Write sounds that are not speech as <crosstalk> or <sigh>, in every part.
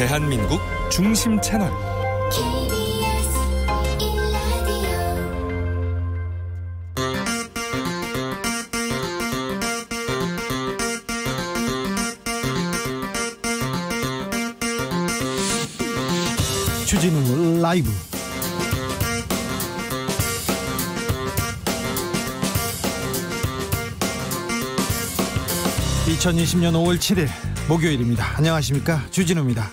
대한민국 중심 채널 주진우 라이브 (2020년 5월 7일) 목요일입니다. 안녕하십니까 주진우입니다.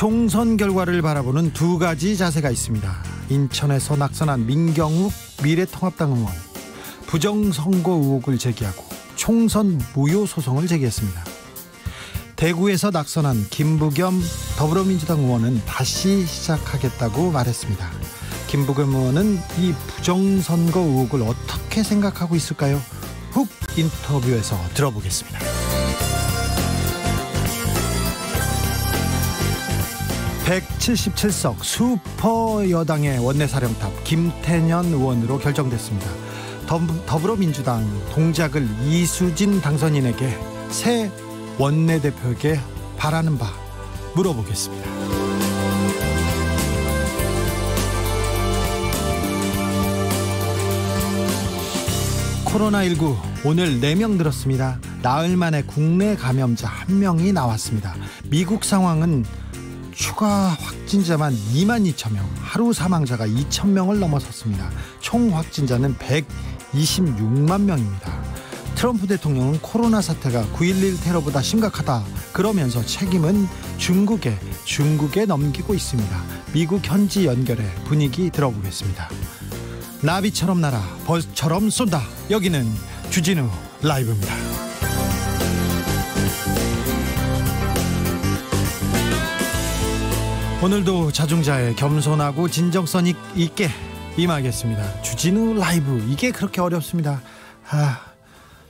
총선 결과를 바라보는 두 가지 자세가 있습니다. 인천에서 낙선한 민경욱 미래통합당 의원 부정선거 의혹을 제기하고 총선 무효 소송을 제기했습니다. 대구에서 낙선한 김부겸 더불어민주당 의원은 다시 시작하겠다고 말했습니다. 김부겸 의원은 이 부정선거 의혹을 어떻게 생각하고 있을까요? 훅 인터뷰에서 들어보겠습니다. 177석 슈퍼 여당의 원내 사령탑 김태년 의원으로 결정됐습니다. 더불어민주당 동작을 이수진 당선인에게 새 원내 대표에게 바라는 바 물어보겠습니다. 코로나19 오늘 4명 늘었습니다. 나흘 만에 국내 감염자 1명이 나왔습니다. 미국 상황은 추가 확진자만 2만 2천 명, 하루 사망자가 2천 명을 넘어섰습니다. 총 확진자는 126만 명입니다. 트럼프 대통령은 코로나 사태가 9.11 테러보다 심각하다 그러면서 책임은 중국에 중국에 넘기고 있습니다. 미국 현지 연결해 분위기 들어보겠습니다. 나비처럼 날아 벌처럼 쏜다. 여기는 주진우 라이브입니다. 오늘도 자중자의 겸손하고 진정성 있게 임하겠습니다. 주진우 라이브 이게 그렇게 어렵습니다. 아,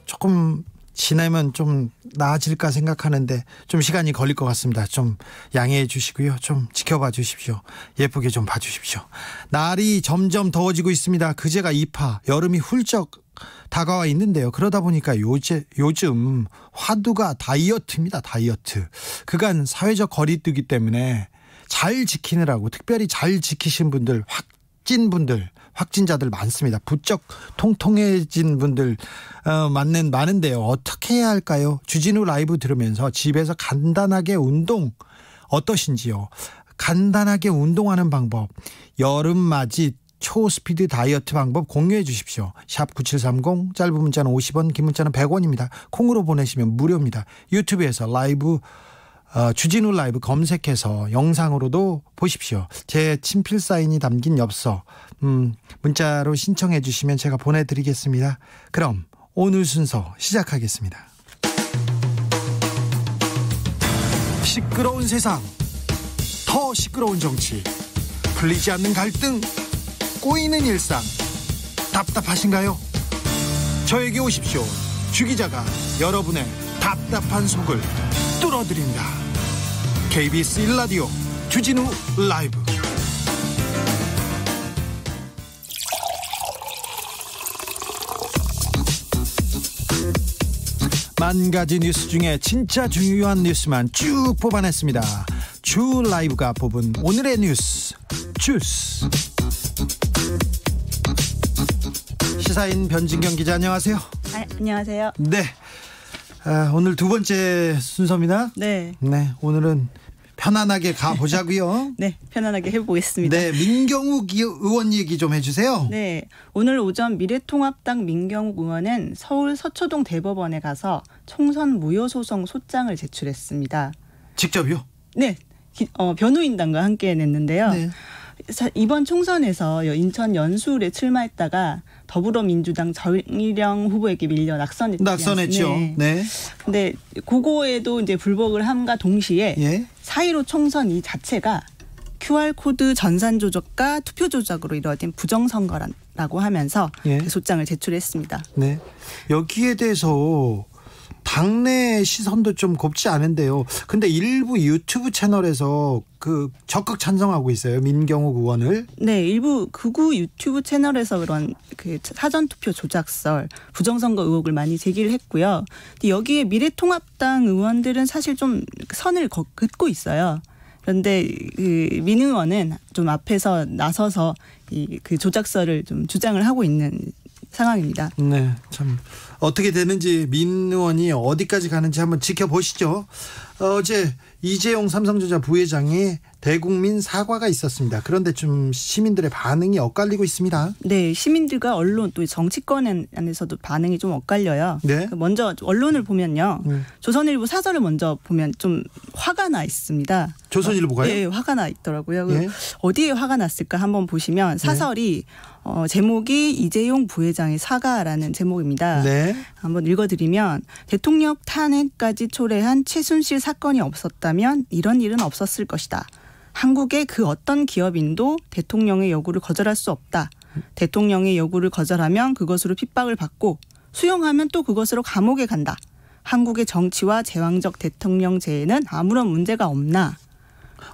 조금 지나면 좀 나아질까 생각하는데 좀 시간이 걸릴 것 같습니다. 좀 양해해 주시고요. 좀 지켜봐 주십시오. 예쁘게 좀 봐주십시오. 날이 점점 더워지고 있습니다. 그제가 2파, 여름이 훌쩍 다가와 있는데요. 그러다 보니까 요제, 요즘 화두가 다이어트입니다. 다이어트. 그간 사회적 거리두기 때문에 잘 지키느라고 특별히 잘 지키신 분들 확진 분들 확진자들 많습니다. 부쩍 통통해진 분들 어, 맞는 많은데요. 어떻게 해야 할까요? 주진우 라이브 들으면서 집에서 간단하게 운동 어떠신지요? 간단하게 운동하는 방법 여름 맞이 초스피드 다이어트 방법 공유해 주십시오. 샵 9730 짧은 문자는 50원 긴 문자는 100원입니다. 콩으로 보내시면 무료입니다. 유튜브에서 라이브 어, 주진우 라이브 검색해서 영상으로도 보십시오. 제 친필 사인이 담긴 엽서 음, 문자로 신청해 주시면 제가 보내드리겠습니다. 그럼 오늘 순서 시작하겠습니다. 시끄러운 세상, 더 시끄러운 정치, 풀리지 않는 갈등, 꼬이는 일상, 답답하신가요? 저에게 오십시오. 주 기자가 여러분의 답답한 속을 뚫어드립니다. KBS 1라디오 주진우 라이브 만 가지 뉴스 중에 진짜 중요한 뉴스만 쭉 뽑아냈습니다. 주 라이브가 뽑은 오늘의 뉴스 주스 시사인 변진경 기자 안녕하세요. 아, 안녕하세요. 네. 아, 오늘 두 번째 순서입니다. 네. 네. 오늘은 편안하게 가보자고요. <laughs> 네, 편안하게 해보겠습니다. 네, 민경욱 의원 얘기 좀 해주세요. 네, 오늘 오전 미래통합당 민경욱 의원은 서울 서초동 대법원에 가서 총선 무효 소송 소장을 제출했습니다. 직접요? 네, 어, 변호인단과 함께 냈는데요. 네. 이번 총선에서 인천 연수울 출마했다가 더불어민주당 정일영 후보에게 밀려 낙선했죠. 낙선했죠. 네. 네. 근데 그거에도 이제 불복을 함과 동시에 예? 4.15 총선 이 자체가 QR코드 전산 조작과 투표 조작으로 이루어진 부정선거라고 하면서 예? 그 소장을 제출했습니다. 네. 여기에 대해서 당내 시선도 좀 곱지 않은데요. 근데 일부 유튜브 채널에서 그 적극 찬성하고 있어요. 민경욱 의원을. 네, 일부 극우 유튜브 채널에서 그런 그 사전 투표 조작설, 부정선거 의혹을 많이 제기를 했고요. 근데 여기에 미래통합당 의원들은 사실 좀 선을 긋고 있어요. 그런데 그 민 의원은 좀 앞에서 나서서 이 그 조작설을 좀 주장을 하고 있는 상황입니다. 네, 참 어떻게 되는지 민 의원이 어디까지 가는지 한번 지켜보시죠. 어, 어제 이재용 삼성전자 부회장이 대국민 사과가 있었습니다. 그런데 좀 시민들의 반응이 엇갈리고 있습니다. 네, 시민들과 언론 또 정치권 안에서도 반응이 좀 엇갈려요. 네. 그 먼저 언론을 보면요. 네. 조선일보 사설을 먼저 보면 좀 화가 나 있습니다. 조선일보가요? 네, 화가 나 있더라고요. 그 네. 어디에 화가 났을까 한번 보시면 네. 사설이 어, 제목이 이재용 부회장의 사과라는 제목입니다. 네. 한번 읽어드리면 대통령 탄핵까지 초래한 최순실 사건이 없었다면 이런 일은 없었을 것이다. 한국의 그 어떤 기업인도 대통령의 요구를 거절할 수 없다. 대통령의 요구를 거절하면 그것으로 핍박을 받고 수용하면 또 그것으로 감옥에 간다. 한국의 정치와 제왕적 대통령제에는 아무런 문제가 없나.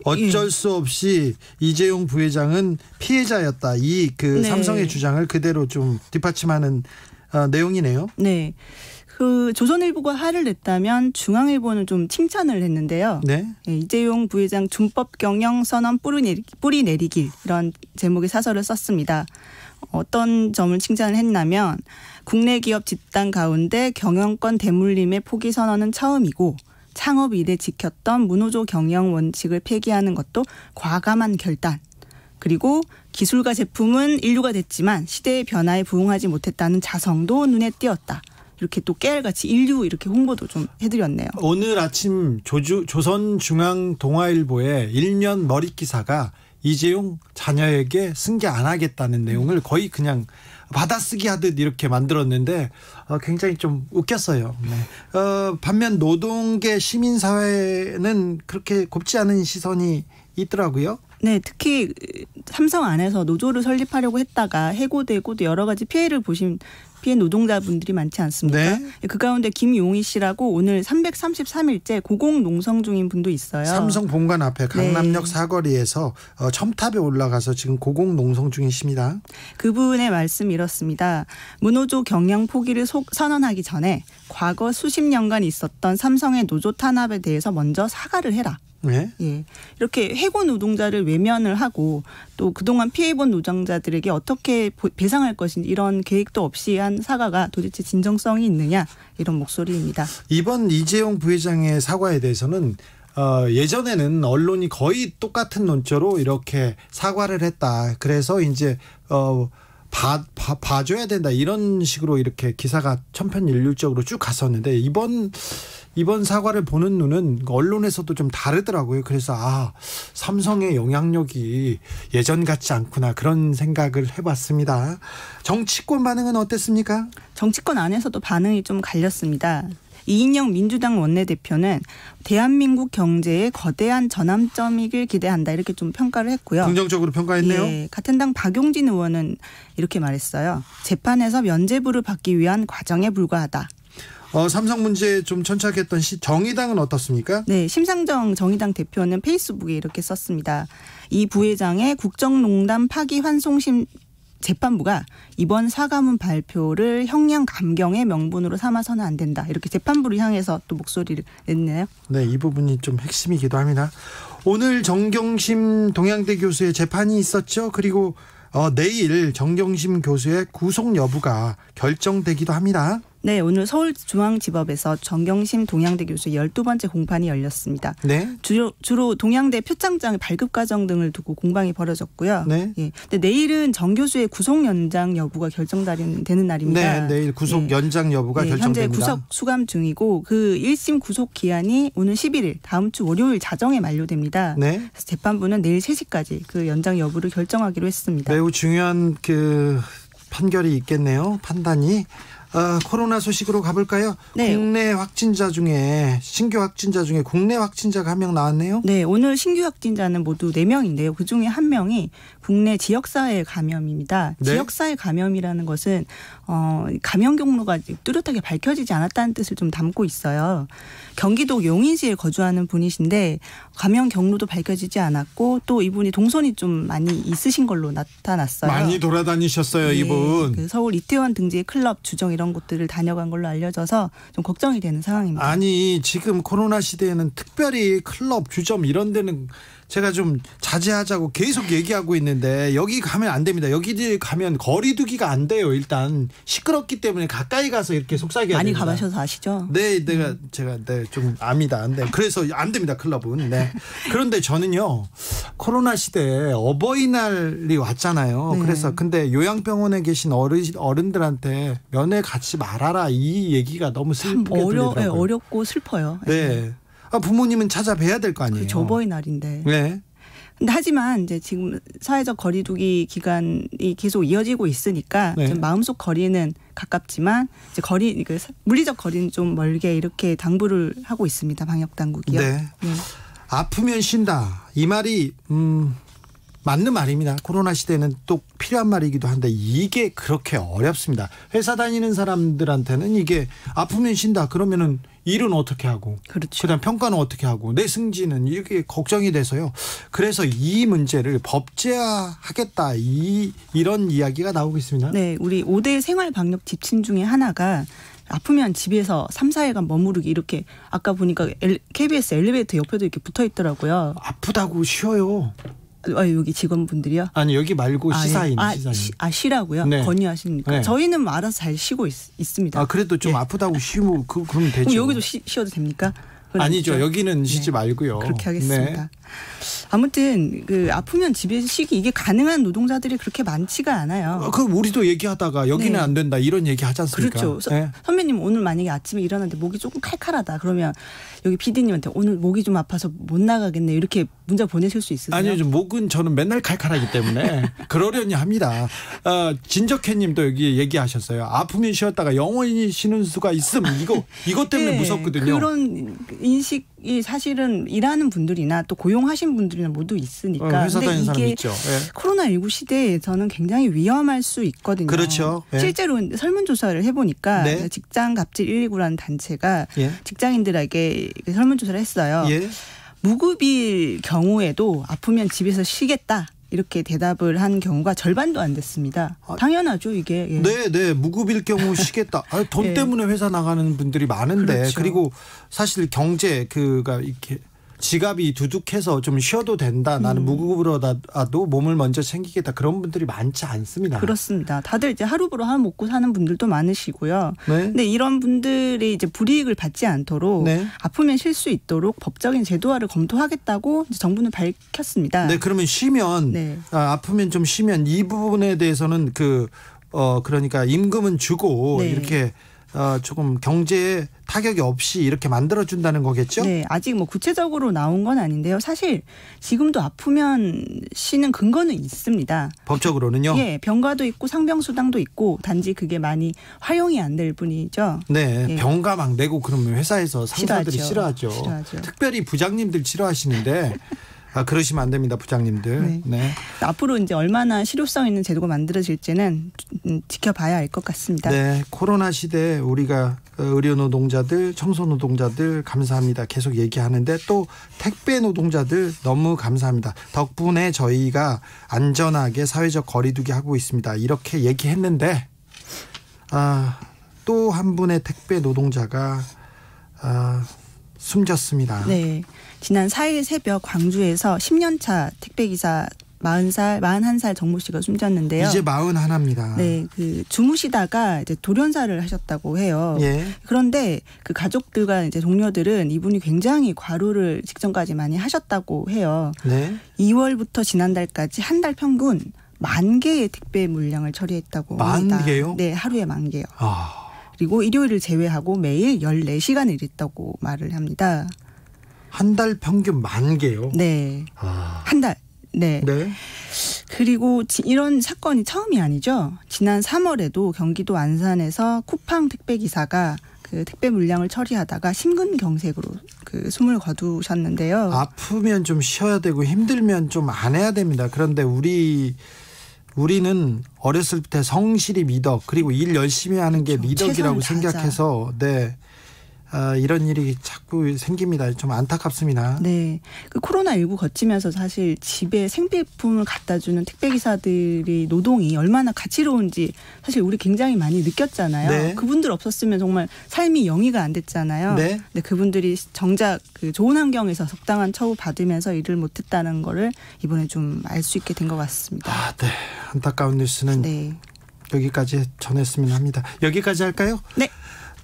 어쩔 수 없이 이재용 부회장은 피해자였다. 이그 네. 삼성의 주장을 그대로 좀 뒷받침하는 어, 내용이네요. 네. 그 조선일보가 화를 냈다면 중앙일보는 좀 칭찬을 했는데요. 네. 예, 이재용 부회장 준법 경영 선언 뿌리, 내리, 뿌리 내리기 이런 제목의 사설을 썼습니다. 어떤 점을 칭찬을 했냐면 국내 기업 집단 가운데 경영권 대물림의 포기 선언은 처음이고 창업 이래 지켰던 문호조 경영 원칙을 폐기하는 것도 과감한 결단. 그리고 기술과 제품은 인류가 됐지만 시대의 변화에 부응하지 못했다는 자성도 눈에 띄었다. 이렇게 또 깨알같이 인류 이렇게 홍보도 좀 해드렸네요. 오늘 아침 조주, 조선중앙동아일보의 일면 머릿 기사가 이재용 자녀에게 승계 안 하겠다는 내용을 거의 그냥 받아쓰기 하듯 이렇게 만들었는데 어, 굉장히 좀 웃겼어요. 네. 어, 반면 노동계 시민사회는 그렇게 곱지 않은 시선이 있더라고요. 네, 특히 삼성 안에서 노조를 설립하려고 했다가 해고되고 여러 가지 피해를 보신 피해 노동자분들이 많지 않습니까? 네. 예, 그 가운데 김용희 씨라고 오늘 333일째 고공농성 중인 분도 있어요. 삼성 본관 앞에 네. 강남역 네. 사거리에서 어, 첨탑에 올라가서 지금 고공농성 중이십니다. 그분의 말씀 이렇습니다. 문호조 경영 포기를 선언하기 전에 과거 수십 년간 있었던 삼성의 노조 탄압에 대해서 먼저 사과를 해라. 네? 예. 이렇게 해고 노동자를 외면을 하고 또 그동안 피해본 노동자들에게 어떻게 배상할 것인지 이런 계획도 없이 한 사과가 도대체 진정성이 있느냐 이런 목소리입니다. 이번 이재용 부회장의 사과에 대해서는 어, 예전에는 언론이 거의 똑같은 논조로 이렇게 사과를 했다. 그래서 이제 어, 봐, 봐, 봐줘야 된다 이런 식으로 이렇게 기사가 천편일률적으로 쭉 갔었는데 이번 이번 사과를 보는 눈은 언론에서도 좀 다르더라고요. 그래서 아 삼성의 영향력이 예전 같지 않구나 그런 생각을 해봤습니다. 정치권 반응은 어땠습니까? 정치권 안에서도 반응이 좀 갈렸습니다. 이인영 민주당 원내대표는 대한민국 경제의 거대한 전환점이길 기대한다 이렇게 좀 평가를 했고요. 긍정적으로 평가했네요. 예, 같은 당 박용진 의원은 이렇게 말했어요. 재판에서 면죄부를 받기 위한 과정에 불과하다. 어, 삼성 문제 좀 천착했던 시, 정의당은 어떻습니까? 네, 심상정 정의당 대표는 페이스북에 이렇게 썼습니다. 이 부회장의 국정농단 파기 환송심 재판부가 이번 사과문 발표를 형량 감경의 명분으로 삼아서는 안 된다. 이렇게 재판부를 향해서 또 목소리를 냈네요. 네, 이 부분이 좀 핵심이기도 합니다. 오늘 정경심 동양대 교수의 재판이 있었죠. 그리고 어, 내일 정경심 교수의 구속 여부가 결정되기도 합니다. 네, 오늘 서울중앙지법에서 정경심 동양대 교수 12번째 공판이 열렸습니다. 네. 주로, 주로 동양대 표창장 의 발급 과정 등을 두고 공방이 벌어졌고요. 네. 예. 근데 내일은 정 교수의 구속 연장 여부가 결정되는 날입니다. 네, 내일 구속 예. 연장 여부가 네, 결정됩니다. 현재 구속 수감 중이고 그 1심 구속 기한이 오는 11일 다음 주 월요일 자정에 만료됩니다. 네. 그래서 재판부는 내일 3시까지 그 연장 여부를 결정하기로 했습니다. 매우 중요한 그 판결이 있겠네요. 판단이 어, 코로나 소식으로 가볼까요? 네. 국내 확진자 중에 신규 확진자 중에 국내 확진자가 한 명 나왔네요. 네, 오늘 신규 확진자는 모두 4명인데요. 그중에 한 명이 국내 지역사회 감염입니다. 네? 지역사회 감염이라는 것은 어, 감염 경로가 뚜렷하게 밝혀지지 않았다는 뜻을 좀 담고 있어요. 경기도 용인시에 거주하는 분이신데 감염 경로도 밝혀지지 않았고 또 이분이 동선이 좀 많이 있으신 걸로 나타났어요. 많이 돌아다니셨어요, 네, 이분. 그 서울 이태원 등지 클럽, 주정 이런 곳들을 다녀간 걸로 알려져서 좀 걱정이 되는 상황입니다. 아니, 지금 코로나 시대에는 특별히 클럽, 주점 이런 데는 제가 좀 자제하자고 계속 얘기하고 있는데 여기 가면 안 됩니다. 여기 가면 거리두기가 안 돼요. 일단 시끄럽기 때문에 가까이 가서 이렇게 속삭여 많이 됩니다. 가봐셔서 아시죠? 네, 내가 음. 제가 네, 좀 압니다. 안 네. 그래서 안 됩니다. 클럽은. 네. 그런데 저는요. 코로나 시대에 어버이날이 왔잖아요. 네. 그래서 근데 요양병원에 계신 어르 어른들한테 면회 같이 말아라 이 얘기가 너무 슬프게 예, 들리더라고요. 어렵고 슬퍼요. 네. 예. 아, 부모님은 찾아뵈야 될거 그 아니에요. 그 어버이날인데. 네. 근데 하지만 이제 지금 사회적 거리두기 기간이 계속 이어지고 있으니까 네. 마음속 거리는 가깝지만 이제 거리 그 물리적 거리는 좀 멀게 이렇게 당부를 하고 있습니다 방역 당국이요. 네. 네. 아프면 쉰다 이 말이 음. 맞는 말입니다. 코로나 시대는 또 필요한 말이기도 한데 이게 그렇게 어렵습니다. 회사 다니는 사람들한테는 이게 아프면 쉰다 그러면은 일은 어떻게 하고 그렇죠. 그다음 평가는 어떻게 하고 내 승진은 이게 걱정이 돼서요. 그래서 이 문제를 법제화하겠다 이 이런 이야기가 나오고 있습니다. 네, 우리 5대 생활 방역 지침 중에 하나가 아프면 집에서 3, 4일간 머무르기 이렇게 아까 보니까 KBS 엘리베이터 옆에도 이렇게 붙어 있더라고요. 아프다고 쉬어요. 아, 여기 직원분들이요? 아니 여기 말고 아, 예. 시사인 아, 시사인. 시, 아 쉬라고요? 네. 건의하시 네. 저희는 뭐 알아서 잘 쉬고 있, 습니다 아, 그래도 좀 네. 아프다고 쉬면 그, 그럼 되죠. 여기도 쉬, 어도 됩니까? 아니죠. 그 여기는 쉬지 네. 말고요. 그렇게 하겠습니다. 네. 아무튼 그 아프면 집에서 쉬기 이게 가능한 노동자들이 그렇게 많지가 않아요. 그 우리도 얘기하다가 여기는 네. 안 된다 이런 얘기 하지 않습니까? 그렇죠. 네. 선배님 오늘 만약에 아침에 일어났는데 목이 조금 칼칼하다 그러면 여기 PD님한테 오늘 목이 좀 아파서 못 나가겠네 이렇게 문자 보내실 수 있으세요? 아니요, 목은 저는 맨날 칼칼하기 때문에 <laughs> 그러려니 합니다. 어, 진적해님도 여기 얘기하셨어요. 아프면 쉬었다가 영원히 쉬는 수가 있음 이거 이것 때문에 네, <laughs> 무섭거든요. 그런 인식. 이 사실은 일하는 분들이나 또 고용하신 분들이나 모두 있으니까. 어, 회사 근데 이게 예. 코로나 19 시대에서는 굉장히 위험할 수 있거든요. 그렇죠. 예. 실제로 설문조사를 해보니까 네. 직장 갑질 119라는 단체가 예. 직장인들에게 설문조사를 했어요. 예. 무급일 경우에도 아프면 집에서 쉬겠다. 이렇게 대답을 한 경우가 절반도 안 됐습니다. 아, 당연하죠, 이게. 예. 네, 네. 무급일 경우 쉬겠다. <laughs> 아, 돈 예. 때문에 회사 나가는 분들이 많은데 그렇죠. 그리고 사실 경제 그가 이렇게 지갑이 두둑해서 좀 쉬어도 된다. 나는 음. 무급으로라도 몸을 먼저 챙기겠다. 그런 분들이 많지 않습니다. 그렇습니다. 다들 이제 하루 부로 하루 먹고 사는 분들도 많으시고요. 네. 근데 이런 분들이 이제 불이익을 받지 않도록 네. 아프면 쉴 수 있도록 법적인 제도화를 검토하겠다고 이제 정부는 밝혔습니다. 네, 그러면 쉬면 네. 아, 아프면 좀 쉬면 이 부분에 대해서는 그 어 그러니까 임금은 주고 네. 이렇게 어, 조금 경제에 타격이 없이 이렇게 만들어준다는 거겠죠? 네, 아직 뭐 구체적으로 나온 건 아닌데요. 사실 지금도 아프면 쉬는 근거는 있습니다. 법적으로는요? 예, 병가도 있고 상병수당도 있고 단지 그게 많이 활용이 안 될 뿐이죠. 네, 예. 병가 막 내고 그러면 회사에서 상사들이 싫어하죠. 싫어하죠. 싫어하죠. 특별히 부장님들 싫어하시는데 <laughs> 아, 그러시면 안 됩니다, 부장님들. 네. 네. 앞으로 이제 얼마나 실효성 있는 제도가 만들어질지는 음, 지켜봐야 알 것 같습니다. 네, 코로나 시대에 우리가 어, 의료 노동자들, 청소 노동자들 감사합니다. 계속 얘기하는데 또 택배 노동자들 너무 감사합니다. 덕분에 저희가 안전하게 사회적 거리두기 하고 있습니다. 이렇게 얘기했는데 아, 또 한 분의 택배 노동자가 아, 숨졌습니다. 네. 지난 4일 새벽 광주에서 10년차 택배기사 40살, 41살 정모 씨가 숨졌는데요. 이제 41입니다. 네, 그 주무시다가 이제 돌연사를 하셨다고 해요. 예. 그런데 그 가족들과 이제 동료들은 이분이 굉장히 과로를 직전까지 많이 하셨다고 해요. 네. 2월부터 지난달까지 한 달 평균 만 개의 택배 물량을 처리했다고 합니다. 만 개요? 네, 하루에 만 개요. 아. 그리고 일요일을 제외하고 매일 14시간을 일했다고 말을 합니다. 한달 평균 만 개요. 네. 아. 한 달. 네. 네. 그리고 이런 사건이 처음이 아니죠. 지난 3월에도 경기도 안산에서 쿠팡 택배 기사가 그 택배 물량을 처리하다가 심근경색으로 그 숨을 거두셨는데요. 아프면 좀 쉬어야 되고 힘들면 좀 안 해야 됩니다. 그런데 우리 우리는 어렸을 때성실히 미덕 그리고 일 열심히 하는 게 그렇죠. 미덕이라고 생각해서 네 아, 이런 일이 자꾸 생깁니다. 좀 안타깝습니다. 네. 그 코로나19 거치면서 사실 집에 생필품을 갖다 주는 택배기사들이 노동이 얼마나 가치로운지 사실 우리 굉장히 많이 느꼈잖아요. 네. 그분들 없었으면 정말 삶이 영위가 안 됐잖아요. 네. 근데 그분들이 정작 그 좋은 환경에서 적당한 처우 받으면서 일을 못했다는 거를 이번에 좀 알 수 있게 된 것 같습니다. 아, 네. 안타까운 뉴스는 네. 여기까지 전했으면 합니다. 여기까지 할까요? 네.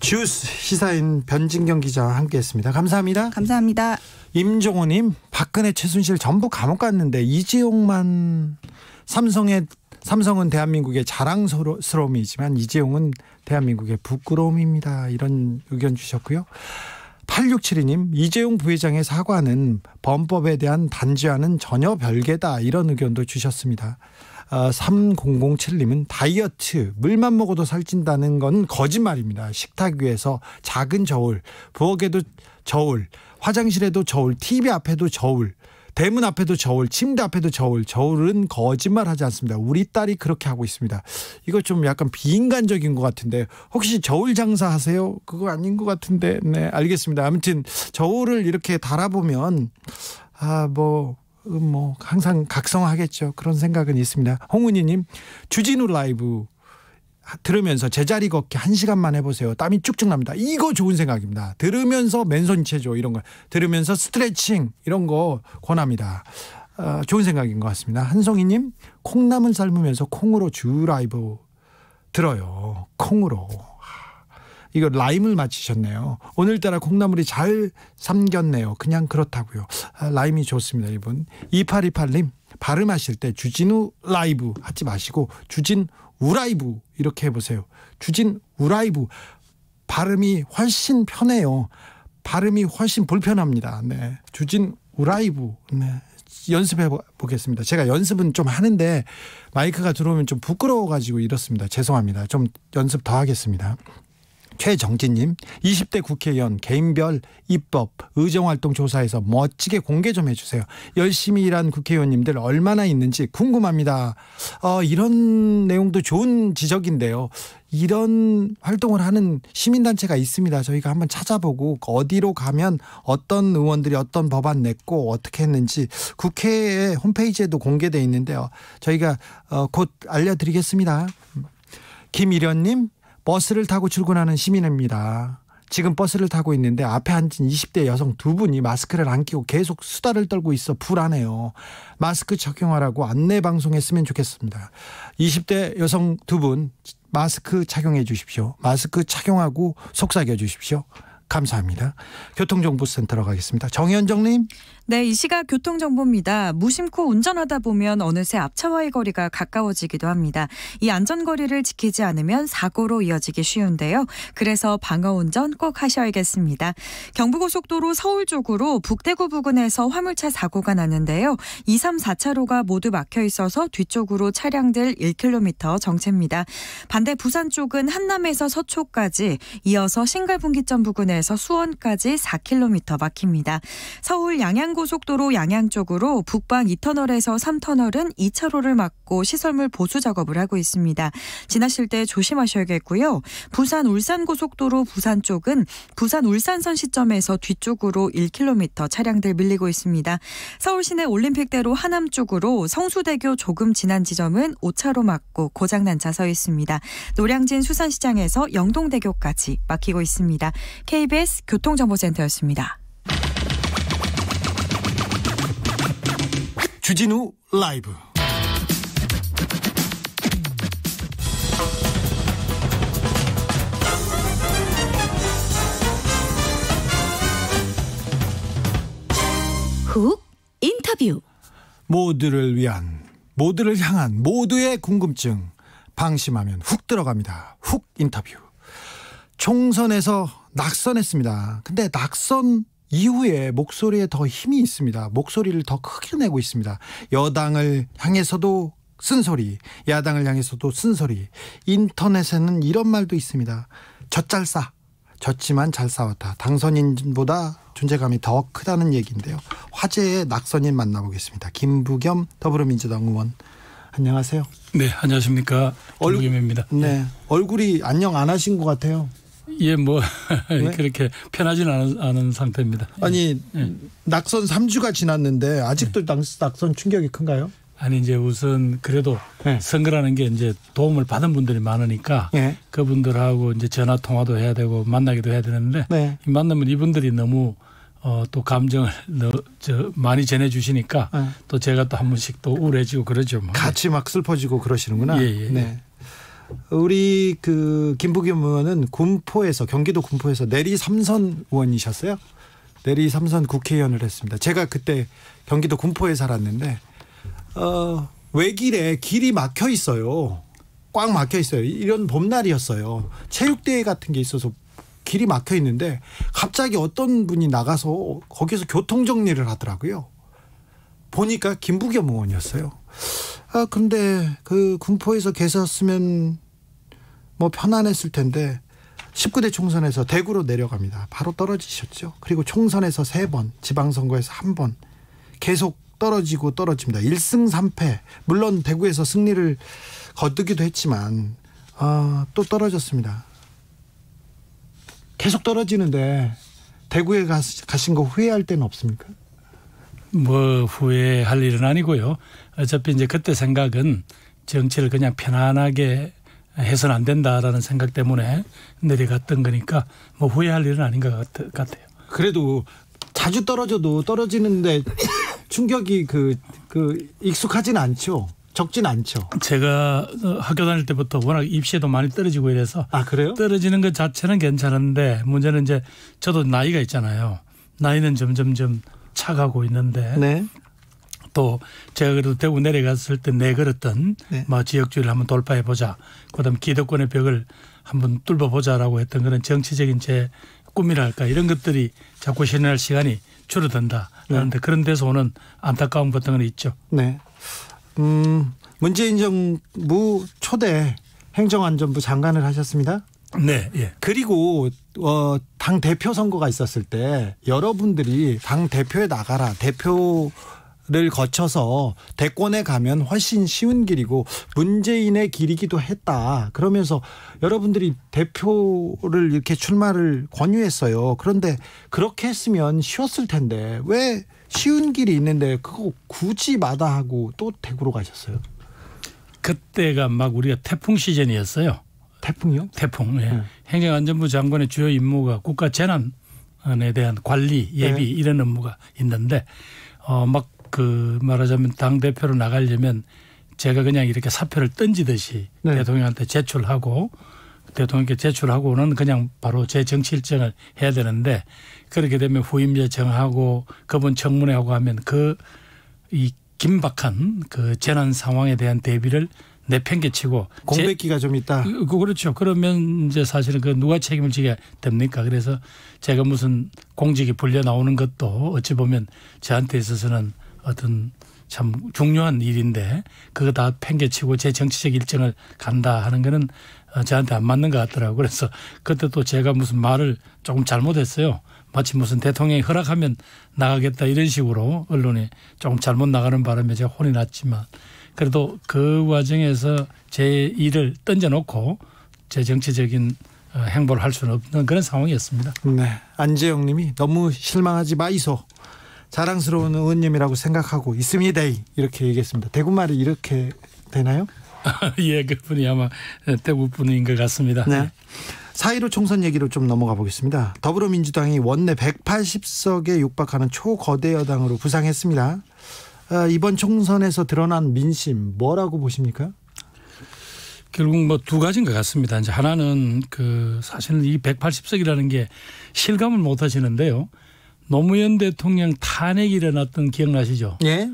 주스 시사인 변진경 기자와 함께했습니다. 감사합니다. 감사합니다. 임종호님 박근혜 최순실 전부 감옥 갔는데 이재용만 삼성의 삼성은 대한민국의 자랑스러움이지만 이재용은 대한민국의 부끄러움입니다. 이런 의견 주셨고요. 8672님 이재용 부회장의 사과는 범법에 대한 단죄와는 전혀 별개다 이런 의견도 주셨습니다. 3007님은 아, 다이어트 물만 먹어도 살찐다는 건 거짓말입니다. 식탁 위에서 작은 저울, 부엌에도 저울, 화장실에도 저울, TV 앞에도 저울, 대문 앞에도 저울, 침대 앞에도 저울, 저울은 거짓말 하지 않습니다. 우리 딸이 그렇게 하고 있습니다. 이거 좀 약간 비인간적인 것 같은데, 혹시 저울 장사 하세요? 그거 아닌 것 같은데, 네, 알겠습니다. 아무튼 저울을 이렇게 달아보면, 아, 뭐, 음, 뭐 항상 각성하겠죠. 그런 생각은 있습니다. 홍은희님 주진우 라이브 들으면서 제자리 걷기 1시간만 해보세요. 땀이 쭉쭉 납니다. 이거 좋은 생각입니다. 들으면서 맨손 체조 이런 거 들으면서 스트레칭 이런 거 권합니다. 어, 좋은 생각인 것 같습니다. 한송이님 콩나물 삶으면서 콩으로 주 라이브 들어요. 콩으로. 이거 라임을 맞히셨네요. 오늘따라 콩나물이 잘 삼겼네요. 그냥 그렇다고요. 아, 라임이 좋습니다. 이분 2828님 발음하실 때 주진우 라이브 하지 마시고 주진 우라이브 이렇게 해보세요. 주진 우라이브 발음이 훨씬 편해요. 발음이 훨씬 불편합니다. 네. 주진 우라이브. 네. 연습해 보겠습니다. 제가 연습은 좀 하는데 마이크가 들어오면 좀 부끄러워가지고 이렇습니다. 죄송합니다. 좀 연습 더 하겠습니다. 최정진님 20대 국회의원 개인별 입법 의정활동 조사에서 멋지게 공개 좀 해주세요. 열심히 일한 국회의원님들 얼마나 있는지 궁금합니다. 어, 이런 내용도 좋은 지적인데요. 이런 활동을 하는 시민단체가 있습니다. 저희가 한번 찾아보고 어디로 가면 어떤 의원들이 어떤 법안 냈고 어떻게 했는지 국회의 홈페이지에도 공개되어 있는데요. 저희가 어, 곧 알려드리겠습니다. 김일현님 버스를 타고 출근하는 시민입니다. 지금 버스를 타고 있는데 앞에 앉은 20대 여성 두 분이 마스크를 안 끼고 계속 수다를 떨고 있어 불안해요. 마스크 착용하라고 안내 방송했으면 좋겠습니다. 20대 여성 두 분 마스크 착용해 주십시오. 마스크 착용하고 속삭여 주십시오. 감사합니다. 교통정보센터로 가겠습니다. 정현정님. 네, 이 시각 교통정보입니다. 무심코 운전하다 보면 어느새 앞차와의 거리가 가까워지기도 합니다. 이 안전거리를 지키지 않으면 사고로 이어지기 쉬운데요. 그래서 방어운전 꼭 하셔야겠습니다. 경부고속도로 서울 쪽으로 북대구 부근에서 화물차 사고가 났는데요. 2, 3, 4차로가 모두 막혀 있어서 뒤쪽으로 차량들 1km 정체입니다. 반대 부산 쪽은 한남에서 서초까지 이어서 신갈분기점 부근에서 수원까지 4km 막힙니다. 서울 양양 서해고속도로 양양 쪽으로 북방 2터널에서 3터널은 2차로를 막고 시설물 보수 작업을 하고 있습니다. 지나실 때 조심하셔야겠고요. 부산 울산고속도로 부산 쪽은 부산 울산선 시점에서 뒤쪽으로 1km 차량들 밀리고 있습니다. 서울 시내 올림픽대로 하남 쪽으로 성수대교 조금 지난 지점은 5차로 막고 고장난 차서 있습니다. 노량진 수산시장에서 영동대교까지 막히고 있습니다. KBS 교통정보센터였습니다. 주진우 라이브. 훅 인터뷰. 모두를 위한, 모두를 향한 모두의 궁금증. 방심하면 훅 들어갑니다. 훅 인터뷰. 총선에서 낙선했습니다. 근데 낙선 이후에 목소리에 더 힘이 있습니다. 목소리를 더 크게 내고 있습니다. 여당을 향해서도 쓴소리, 야당을 향해서도 쓴소리. 인터넷에는 이런 말도 있습니다. 젖잘 싸. 젖지만잘 싸웠다. 당선인보다 존재감이 더 크다는 얘기인데요. 화제의 낙선인 만나보겠습니다. 김부겸 더불어민주당 의원. 안녕하세요. 네, 안녕하십니까. 김부겸입니다. 얼... 네, 얼굴이 안녕 안 하신 것 같아요. 예, 뭐 네? <laughs> 그렇게 편하진 않은, 않은 상태입니다. 아니 예. 예. 낙선 3주가 지났는데 아직도 예. 낙선 충격이 큰가요? 아니 이제 우선 그래도 예. 선거라는 게 이제 도움을 받은 분들이 많으니까 예. 그분들하고 이제 전화 통화도 해야 되고 만나기도 해야 되는데 네. 만나면 이분들이 너무 어, 또 감정을 <laughs> 너, 저, 많이 전해주시니까 예. 또 제가 또 한 번씩 또 우울해지고 그러죠. 뭐. 같이 막 슬퍼지고 그러시는구나. 예, 예. 네. 우리 그 김부겸 의원은 군포에서 경기도 군포에서 내리 삼선 의원이셨어요. 내리 삼선 국회의원을 했습니다. 제가 그때 경기도 군포에 살았는데 어, 외길에 길이 막혀 있어요. 꽉 막혀 있어요. 이런 봄날이었어요. 체육대회 같은 게 있어서 길이 막혀 있는데 갑자기 어떤 분이 나가서 거기서 교통 정리를 하더라고요. 보니까 김부겸 의원이었어요. 아 근데 그 군포에서 계셨으면 뭐 편안했을 텐데 19대 총선에서 대구로 내려갑니다. 바로 떨어지셨죠. 그리고 총선에서 3번, 지방선거에서 1번 계속 떨어지고 떨어집니다. 1승 3패. 물론 대구에서 승리를 거두기도 했지만 아, 또 떨어졌습니다. 계속 떨어지는데 대구에 가신 거 후회할 때는 없습니까? 뭐 후회할 일은 아니고요. 어차피 이제 그때 생각은 정치를 그냥 편안하게 해서는 안 된다라는 생각 때문에 내려갔던 거니까 뭐 후회할 일은 아닌 것 같아요. 그래도 자주 떨어져도 떨어지는데 충격이 그, 그 익숙하진 않죠. 적진 않죠. 제가 학교 다닐 때부터 워낙 입시에도 많이 떨어지고 이래서 아 그래요? 떨어지는 것 자체는 괜찮은데 문제는 이제 저도 나이가 있잖아요. 나이는 점점점 차가고 있는데 네. 또 제가 그래도 대구 내려갔을 때 내걸었던 네. 뭐 지역주의를 한번 돌파해 보자. 그다음 기득권의 벽을 한번 뚫어 보자라고 했던 그런 정치적인 제 꿈이랄까 이런 것들이 자꾸 실현할 시간이 줄어든다라는데 네. 그런 데서 오는 안타까운 같은 있죠. 네. 음, 문재인 정부 초대 행정안전부 장관을 하셨습니다. 네. 예. 그리고 어, 당 대표 선거가 있었을 때 여러분들이 당 대표에 나가라 대표 를 거쳐서 대권에 가면 훨씬 쉬운 길이고 문재인의 길이기도 했다. 그러면서 여러분들이 대표를 이렇게 출마를 권유했어요. 그런데 그렇게 했으면 쉬웠을 텐데 왜 쉬운 길이 있는데 그거 굳이 마다하고 또 대구로 가셨어요? 그때가 막 우리가 태풍 시즌이었어요. 태풍이요? 태풍. 예. 네. 행정안전부 장관의 주요 임무가 국가 재난에 대한 관리 예비 네. 이런 업무가 있는데 어막 그 말하자면 당 대표로 나가려면 제가 그냥 이렇게 사표를 던지듯이 네. 대통령한테 제출하고 대통령께 제출하고는 그냥 바로 제 정치 일정을 해야 되는데 그렇게 되면 후임자 정하고 그분 청문회하고 하면 그 이 긴박한 그 재난 상황에 대한 대비를 내팽개치고 공백기가 제, 좀 있다. 그, 그, 그렇죠. 그러면 이제 사실은 그 누가 책임을 지게 됩니까? 그래서 제가 무슨 공직이 불려 나오는 것도 어찌 보면 저한테 있어서는 어떤 참 중요한 일인데 그거 다 팽개치고 제 정치적 일정을 간다 하는 거는 어, 저한테 안 맞는 것 같더라고요. 그래서 그때 또 제가 무슨 말을 조금 잘못했어요. 마치 무슨 대통령이 허락하면 나가겠다 이런 식으로 언론에 조금 잘못 나가는 바람에 제가 혼이 났지만 그래도 그 과정에서 제 일을 던져놓고 제 정치적인 어, 행보를 할 수는 없는 그런 상황이었습니다. 네. 안재영 님이 너무 실망하지 마 이소. 자랑스러운 의원님이라고 생각하고 있습니다. 이렇게 얘기했습니다. 대구말이 이렇게 되나요? <laughs> 예, 그분이 아마 대구 분인 것 같습니다. 네. 예. 사이로 총선 얘기로 좀 넘어가 보겠습니다. 더불어민주당이 원내 180석에 육박하는 초거대 여당으로 부상했습니다. 아, 이번 총선에서 드러난 민심 뭐라고 보십니까? 결국 뭐 두 가지인 것 같습니다. 이제 하나는 그 사실은 이 180석이라는 게 실감을 못 하시는데요. 노무현 대통령 탄핵이 일어났던 기억나시죠? 예.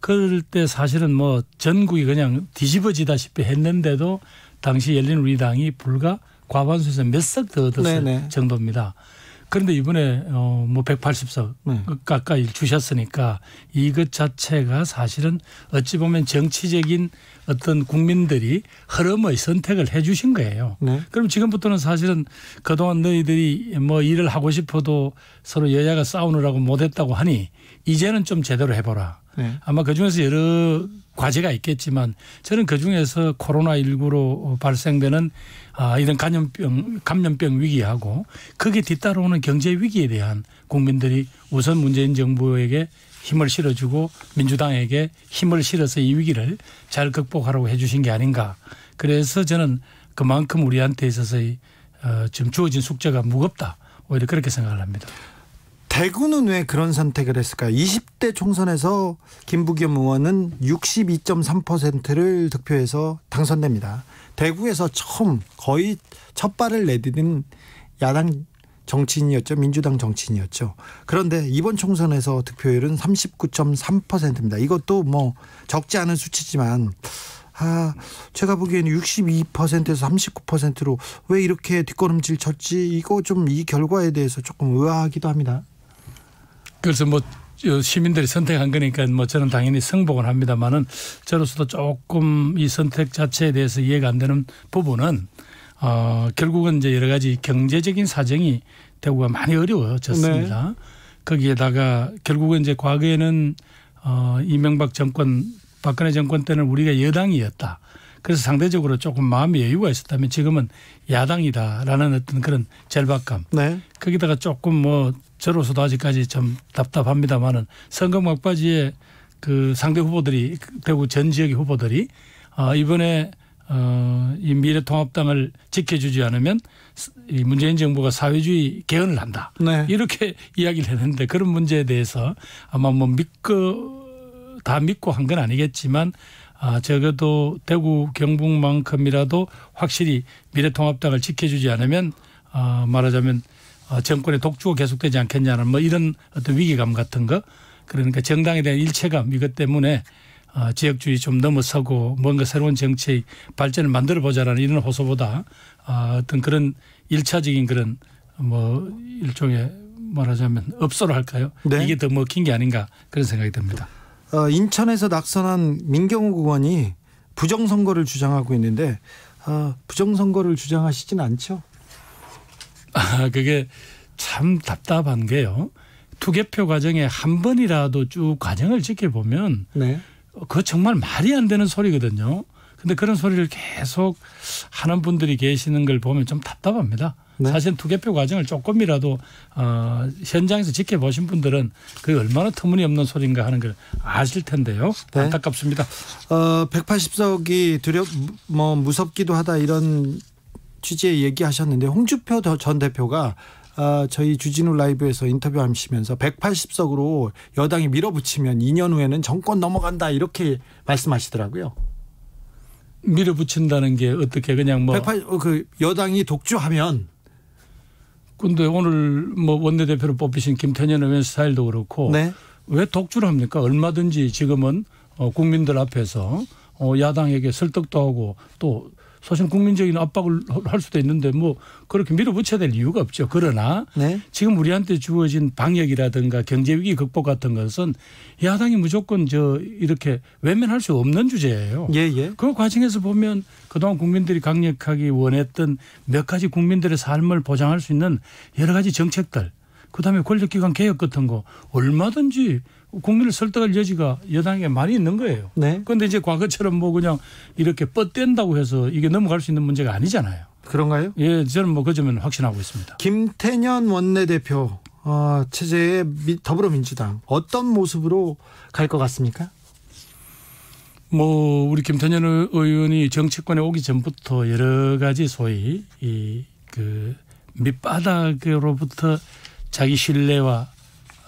그럴 때 사실은 뭐 전국이 그냥 뒤집어지다시피 했는데도 당시 열린 우리 당이 불과 과반수에서 몇 석 더 얻었을 네네. 네. 정도입니다. 그런데 이번에 어뭐 180석 네. 가까이 주셨으니까 이것 자체가 사실은 어찌 보면 정치적인 어떤 국민들이 흐름의 선택을 해 주신 거예요. 네. 그럼 지금부터는 사실은 그동안 너희들이 뭐 일을 하고 싶어도 서로 여야가 싸우느라고 못했다고 하니 이제는 좀 제대로 해보라. 네. 아마 그중에서 여러 과제가 있겠지만 저는 그중에서 코로나19로 발생되는 아, 이런 감염병, 감염병 위기하고 그게 뒤따라오는 경제 위기에 대한 국민들이 우선 문재인 정부에게 힘을 실어주고 민주당에게 힘을 실어서 이 위기를 잘 극복하라고 해주신 게 아닌가. 그래서 저는 그만큼 우리한테 있어서의 어, 지금 주어진 숙제가 무겁다. 오히려 그렇게 생각을 합니다. 대구는 왜 그런 선택을 했을까요? 20대 총선에서 김부겸 의원은 62.3%를 득표해서 당선됩니다. 대구에서 처음 거의 첫 발을 내딛은 야당 정치인이었죠. 민주당 정치인이었죠. 그런데 이번 총선에서 득표율은 39.3%입니다. 이것도 뭐 적지 않은 수치지만 아, 제가 보기에는 62%에서 39%로 왜 이렇게 뒷걸음질 쳤지? 이거 좀 이 결과에 대해서 조금 의아하기도 합니다. 그래서 뭐 시민들이 선택한 거니까 뭐 저는 당연히 승복을 합니다만은 저로서도 조금 이 선택 자체에 대해서 이해가 안 되는 부분은 어, 결국은 이제 여러 가지 경제적인 사정이 대구가 많이 어려워졌습니다. 네. 거기에다가 결국은 이제 과거에는 어, 이명박 정권, 박근혜 정권 때는 우리가 여당이었다. 그래서 상대적으로 조금 마음의 여유가 있었다면 지금은 야당이다라는 어떤 그런 절박감. 네. 거기다가 조금 뭐 저로서도 아직까지 좀 답답합니다만은 선거 막바지에 그 상대 후보들이 그 대구 전 지역의 후보들이 어, 이번에 어, 이 미래통합당을 지켜주지 않으면 이 문재인 정부가 사회주의 개헌을 한다. 네. 이렇게 <laughs> 이야기를 했는데 그런 문제에 대해서 아마 뭐 믿고 다 믿고 한 건 아니겠지만 아, 적어도 대구 경북만큼이라도 확실히 미래통합당을 지켜주지 않으면 어, 말하자면 어, 정권의 독주가 계속되지 않겠냐는 뭐 이런 어떤 위기감 같은 거 그러니까 정당에 대한 일체감 이것 때문에 어, 지역주의 좀 넘어서고 뭔가 새로운 정책 발전을 만들어 보자라는 이런 호소보다 어, 어떤 그런 일차적인 그런 뭐 일종의 말하자면 업소로 할까요? 네. 이게 더 먹힌 뭐 게 아닌가 그런 생각이 듭니다. 어, 인천에서 낙선한 민경욱 의원이 부정선거를 주장하고 있는데 어, 부정선거를 주장하시진 않죠? 아, 그게 참 답답한 게요. 투개표 과정에 한 번이라도 쭉 과정을 지켜보면 네. 그 정말 말이 안 되는 소리거든요. 근데 그런 소리를 계속 하는 분들이 계시는 걸 보면 좀 답답합니다. 네. 사실 투개표 과정을 조금이라도 어, 현장에서 지켜보신 분들은 그게 얼마나 터무니없는 소리인가 하는 걸 아실 텐데요. 네. 안타깝습니다. 어, 180석이 두렵 뭐 무섭기도 하다 이런 취지의 얘기하셨는데 홍주표 전 대표가 아, 저희 주진우 라이브에서 인터뷰하시면서 180석으로 여당이 밀어붙이면 2년 후에는 정권 넘어간다 이렇게 말씀하시더라고요. 밀어붙인다는 게 어떻게 그냥 뭐그 어, 여당이 독주하면 근데 오늘 뭐 원내대표로 뽑히신 김태년 의원 스타일도 그렇고 네. 왜 독주를 합니까? 얼마든지 지금은 어, 국민들 앞에서 어, 야당에게 설득도 하고 또 사실 국민적인 압박을 할 수도 있는데 뭐 그렇게 밀어붙여야 될 이유가 없죠. 그러나 네. 지금 우리한테 주어진 방역이라든가 경제 위기 극복 같은 것은 야당이 무조건 저 이렇게 외면할 수 없는 주제예요. 예, 예. 그 과정에서 보면 그동안 국민들이 강력하게 원했던 몇 가지 국민들의 삶을 보장할 수 있는 여러 가지 정책들 그다음에 권력기관 개혁 같은 거 얼마든지 국민을 설득할 여지가 여당에 많이 있는 거예요. 네. 그런데 이제 과거처럼 뭐 그냥 이렇게 뻗댄다고 해서 이게 넘어갈 수 있는 문제가 아니잖아요. 그런가요? 예, 저는 뭐 그 점은 확신하고 있습니다. 김태년 원내대표 어, 체제의 더불어민주당 어떤 모습으로 갈 것 같습니까? 뭐 우리 김태년 의원이 정치권에 오기 전부터 여러 가지 소위 이그 밑바닥으로부터 자기 신뢰와